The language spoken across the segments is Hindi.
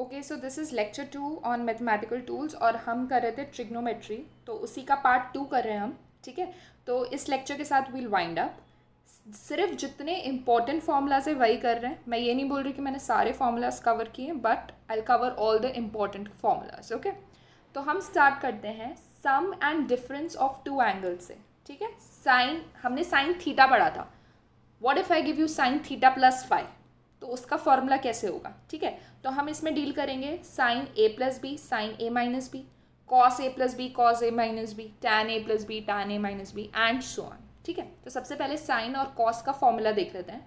Okay so this is lecture two on mathematical tools और हम कर रहे थे ट्रिग्नोमेट्री तो उसी का पार्ट टू कर रहे हैं हम ठीक है तो इस लेक्चर के साथ वील वाइंड अप सिर्फ जितने इंपॉर्टेंट फार्मूलाज है वही कर रहे हैं मैं ये नहीं बोल रही कि मैंने सारे फार्मूलाज कवर किए हैं but I cover all the important formulas okay तो हम स्टार्ट करते हैं sum and difference of two angle से ठीक है साइन हमने साइन थीटा पढ़ा था what if I give you sine theta plus five इसका फॉर्मूला कैसे होगा ठीक है तो हम इसमें डील करेंगे sine A plus B sine A minus B cos A plus B cos A minus B tan A plus B tan A minus B and so on ठीक है तो सबसे पहले साइन और कॉस का फॉर्मूला देख लेते हैं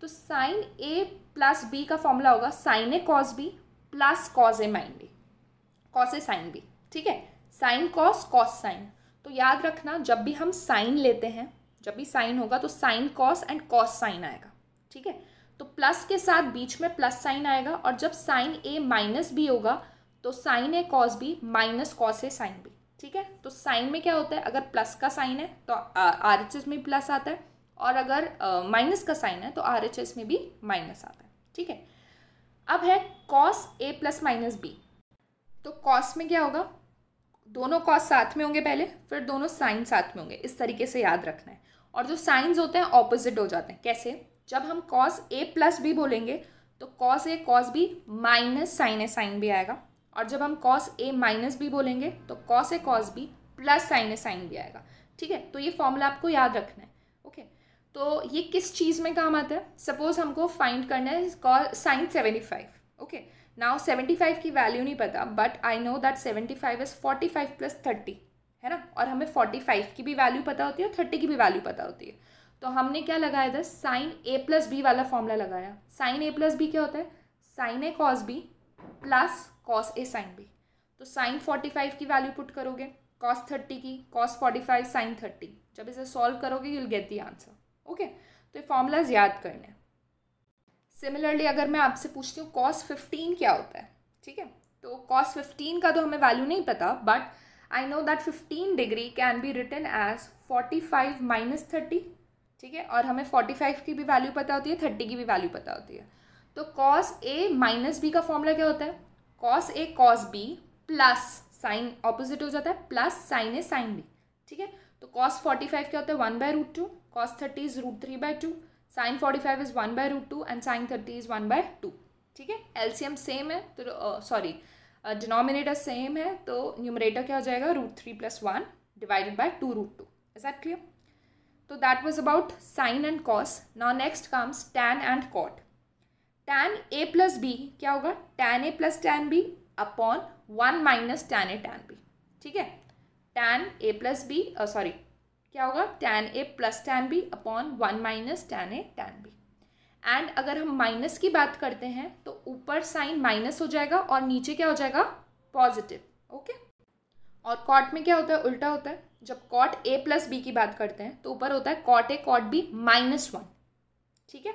तो साइन ए प्लस बी का फॉर्मूला होगा sine A cos B plus cos A minus B cos A sine B ठीक है साइन कॉस कॉस साइन तो याद रखना जब भी हम साइन लेते हैं जब भी साइन होगा तो sine cos and cos sine आएगा ठीक है तो प्लस के साथ बीच में प्लस साइन आएगा और जब साइन ए माइनस बी होगा तो sine A cos B minus cos A sine B ठीक है तो साइन में क्या होता है अगर प्लस का साइन है तो आर एच एस में प्लस आता है और अगर माइनस का साइन है तो आर एच एस में भी माइनस आता है ठीक है अब है cos A plus minus B तो कॉस में क्या होगा दोनों कॉस साथ में होंगे पहले फिर दोनों साइन साथ में होंगे इस तरीके से याद रखना है और जो साइंस होते हैं ऑपोजिट हो जाते हैं कैसे जब हम कॉस ए प्लस बी बोलेंगे तो cos A cos B minus sine A sine भी आएगा और जब हम कॉस ए माइनस बी बोलेंगे तो cos A cos B plus sine A sine भी आएगा ठीक है तो ये फॉर्मूला आपको याद रखना है ओके तो ये किस चीज़ में काम आता है सपोज हमको फाइंड करना है cos sine seventy five okay now seventy five की वैल्यू नहीं पता but I know that seventy five is forty five plus thirty है ना और हमें फोर्टी फाइव की भी वैल्यू पता होती है और थर्टी की भी वैल्यू पता होती है तो हमने क्या लगाया था साइन ए प्लस बी वाला फॉर्मूला लगाया साइन ए प्लस बी क्या होता है sine A cos B plus cos A sine B तो साइन फोर्टी फाइव की वैल्यू पुट करोगे कॉस थर्टी की cos forty five sine thirty जब इसे सॉल्व करोगे you'll get the answer okay तो ये फॉर्मूलाज याद करने सिमिलरली अगर मैं आपसे पूछती हूँ कॉस फिफ्टीन क्या होता है ठीक है तो कॉस फिफ्टीन का तो हमें वैल्यू नहीं पता but I know that fifteen degree can be written as forty five minus thirty ठीक है और हमें फोर्टी फाइव की भी वैल्यू पता होती है थर्टी की भी वैल्यू पता होती है तो कॉस ए माइनस बी का फॉर्मूला क्या होता है cos A cos B plus sine opposite हो जाता है plus sine A sine B ठीक है तो कॉस फोर्टी फाइव क्या होता है one by root two cos thirty is root three by two sine forty five is one by root two and sine thirty is one by two ठीक है एलसीएम सेम है तो सॉरी डिनोमिनेटर सेम है तो न्यूमरेटर क्या हो जाएगा root three plus one divided by two root two is that clear तो that was about sine and cos now next comes tan and cot tan A plus B क्या होगा tan A plus tan B upon one minus tan A tan B ठीक है tan A plus B sorry क्या होगा tan A plus tan B upon one minus tan A tan B and अगर हम माइनस की बात करते हैं तो ऊपर साइन माइनस हो जाएगा और नीचे क्या हो जाएगा पॉजिटिव ओके okay? और कॉट में क्या होता है उल्टा होता है जब कॉट ए प्लस बी की बात करते हैं तो ऊपर होता है cot A cot B minus one ठीक है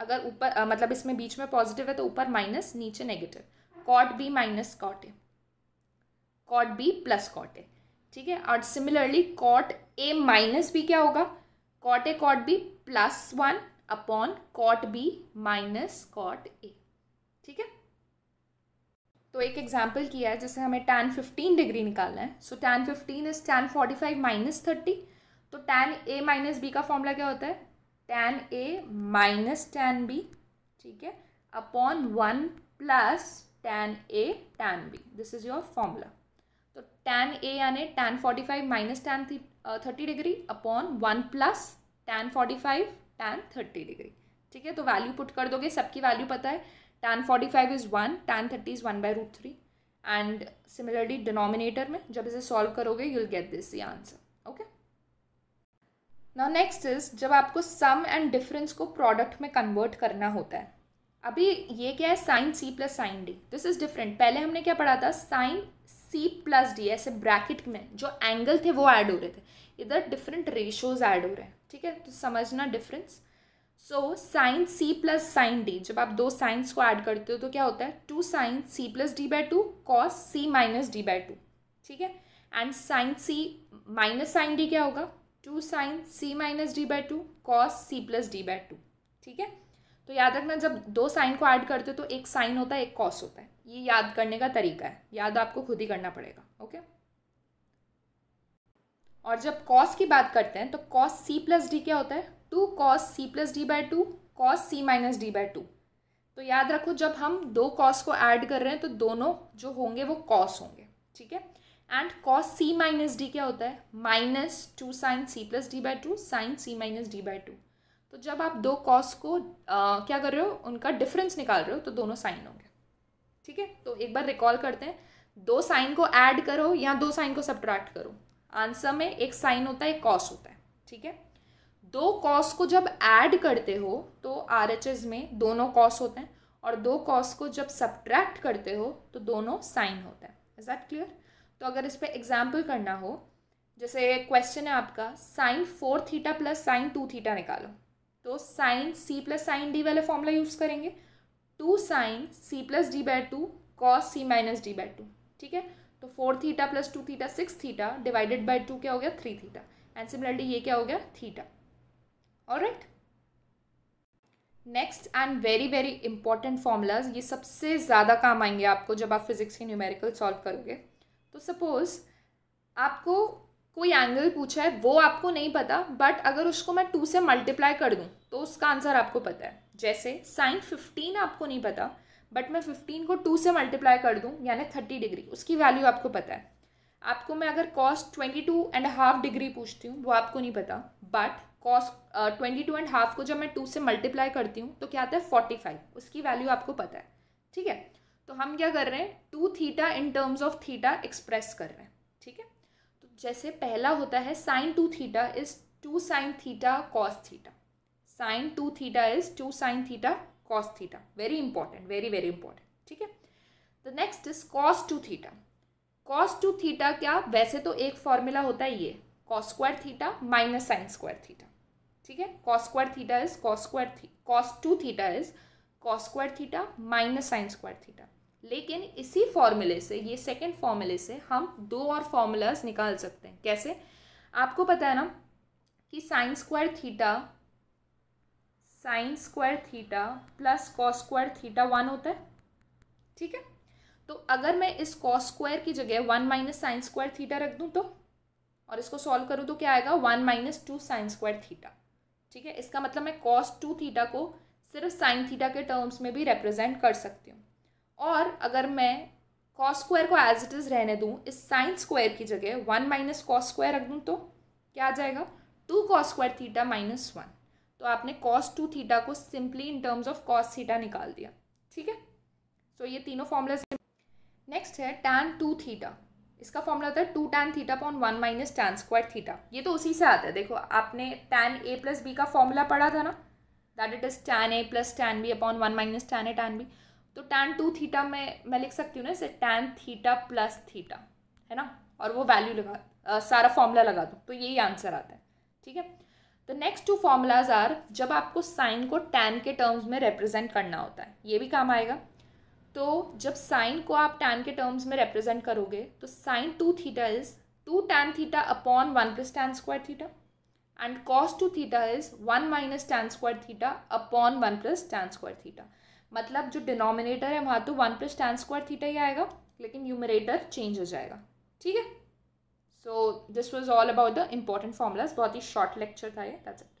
अगर ऊपर मतलब इसमें बीच में पॉजिटिव है तो ऊपर माइनस नीचे negative cot B minus cot A cot B plus cot A ठीक है और similarly cot A minus B क्या होगा cot A cot B plus one upon cot B minus cot A ठीक है तो एक एग्जाम्पल किया है जैसे हमें टेन फिफ्टीन डिग्री निकालना है so tan fifteen is tan forty five minus thirty तो टेन ए माइनस बी का फॉर्मूला क्या होता है tan A minus tan B ठीक है upon one plus tan A tan B this is your formula तो टेन ए यानी tan forty five minus tan thirty degree upon one plus tan forty five tan thirty degree ठीक है तो वैल्यू पुट कर दोगे सबकी वैल्यू पता है tan forty five is one tan thirty is one by root three and similarly denominator में जब इसे सॉल्व करोगे यूल गेट दिस ये answer okay now next is जब आपको सम एंड डिफरेंस को प्रोडक्ट में कन्वर्ट करना होता है अभी ये क्या है sine C plus sine D this is different पहले हमने क्या पढ़ा था साइन सी प्लस डी ऐसे ब्रैकेट में जो एंगल थे वो ऐड हो रहे थे इधर डिफरेंट रेशोज ऐड हो रहे हैं ठीक है तो समझना difference so sine C plus sine D जब आप दो साइंस को ऐड करते हो तो क्या होता है two sine C plus D by two cos C minus D by two ठीक है and sine C minus sine D क्या होगा two sine C minus D by two cos C plus D by two ठीक है तो याद रखना जब दो साइन को ऐड करते हो तो एक साइन होता है एक कॉस होता है ये याद करने का तरीका है याद आपको खुद ही करना पड़ेगा ओके और जब कॉस की बात करते हैं तो कॉस सी प्लस डी क्या होता है two cos C plus D by two cos C minus D by two तो याद रखो जब हम दो कॉस को ऐड कर रहे हैं तो दोनों जो होंगे वो कॉस होंगे ठीक है and cos C minus D क्या होता है minus two sine C plus D by two sine C minus D by two तो जब आप दो कॉस को आ, क्या कर रहे हो उनका डिफरेंस निकाल रहे हो तो दोनों साइन होंगे ठीक है तो एक बार रिकॉल करते हैं दो साइन को ऐड करो या दो साइन को सब्ट्रैक्ट करो आंसर में एक साइन होता है एक कॉस होता है ठीक है दो कॉस को जब ऐड करते हो तो आर में दोनों कॉस होते हैं और दो कॉस को जब सब्ट्रैक्ट करते हो तो दोनों साइन होते हैं इज दैट क्लियर तो अगर इस पर एग्जाम्पल करना हो जैसे क्वेश्चन है आपका sine four theta plus sine two theta निकालो तो sine C plus sine D वाले फॉर्मूला यूज़ करेंगे two sine C plus D by two cos C minus D by two ठीक है तो four theta plus two theta six theta divided by two क्या हो गया थ्री थीटा एंड सिमिलरली ये क्या हो गया theta alright next and very very important formulas ये सबसे ज़्यादा काम आएंगे आपको जब आप फिजिक्स के न्यूमेरिकल सॉल्व करोगे तो सपोज आपको कोई एंगल पूछा है वो आपको नहीं पता बट अगर उसको मैं टू से मल्टीप्लाई कर दूँ तो उसका आंसर आपको पता है जैसे साइन फिफ्टीन आपको नहीं पता बट मैं फिफ्टीन को टू से मल्टीप्लाई कर दूँ यानी थर्टी डिग्री उसकी वैल्यू आपको पता है आपको मैं अगर cos twenty two and half degree पूछती हूँ वो आपको नहीं पता but cos twenty two and half को जब मैं टू से मल्टीप्लाई करती हूँ तो क्या आता है फोर्टी फाइव उसकी वैल्यू आपको पता है ठीक है तो हम क्या कर रहे हैं two theta in terms of theta express कर रहे हैं ठीक है तो जैसे पहला होता है sine two theta is two sine theta cos theta sine two theta is two sine theta cos theta very important very very important ठीक है the next is cos two theta cos two theta क्या वैसे तो एक फॉर्मूला होता है ये cos square theta minus sine square theta ठीक है cos square theta is cos square cos two theta is cos square theta minus sine square theta लेकिन इसी फॉर्मूले से ये सेकेंड फॉर्मूले से हम दो और फॉर्मूलाज निकाल सकते हैं कैसे आपको पता है ना कि sine square theta sine square theta plus cos square theta one होता है ठीक है तो अगर मैं इस कॉस स्क्वायर की जगह one minus sine square theta रख दूँ तो और इसको सॉल्व करूँ तो क्या आएगा one minus two sine square theta ठीक है इसका मतलब मैं कॉस टू थीटा को सिर्फ साइन थीटा के टर्म्स में भी रिप्रेजेंट कर सकती हूँ और अगर मैं कॉस स्क्वायर को एज इट इज़ रहने दूँ इस साइंस स्क्वायर की जगह वन माइनस कॉस स्क्वायर रख दूँ तो क्या आ जाएगा two cos square theta minus one तो आपने कॉस टू थीटा को simply in terms of cos theta निकाल दिया ठीक है सो ये तीनों फॉर्मूलाज नेक्स्ट है टैन टू थीटा इसका फॉर्मूला होता है two tan theta upon one minus tan square theta ये तो उसी से आता है देखो आपने टैन ए प्लस बी का फॉर्मूला पढ़ा था ना that it is tan A plus tan B upon one minus tan A tan B तो टैन टू थीटा में मैं लिख सकती हूँ ना इसे टैन थीटा प्लस थीटा है ना और वो वैल्यू लगा आ, सारा फॉर्मूला लगा दो तो यही आंसर आता है ठीक है तो नेक्स्ट टू फॉर्मूलाज आर जब आपको साइन को टैन के टर्म्स में रिप्रेजेंट करना होता है ये भी काम आएगा तो जब साइन को आप टैन के टर्म्स में रिप्रेजेंट करोगे तो sine two theta is two tan theta upon one plus tan square theta and cos two theta is one minus tan square theta upon one plus tan square theta मतलब जो डिनोमिनेटर है वहाँ तो one plus tan square theta ही आएगा लेकिन यूमरेटर चेंज हो जाएगा ठीक है so this was all about the important formulas बहुत ही शॉर्ट लेक्चर था ये दैट्स इट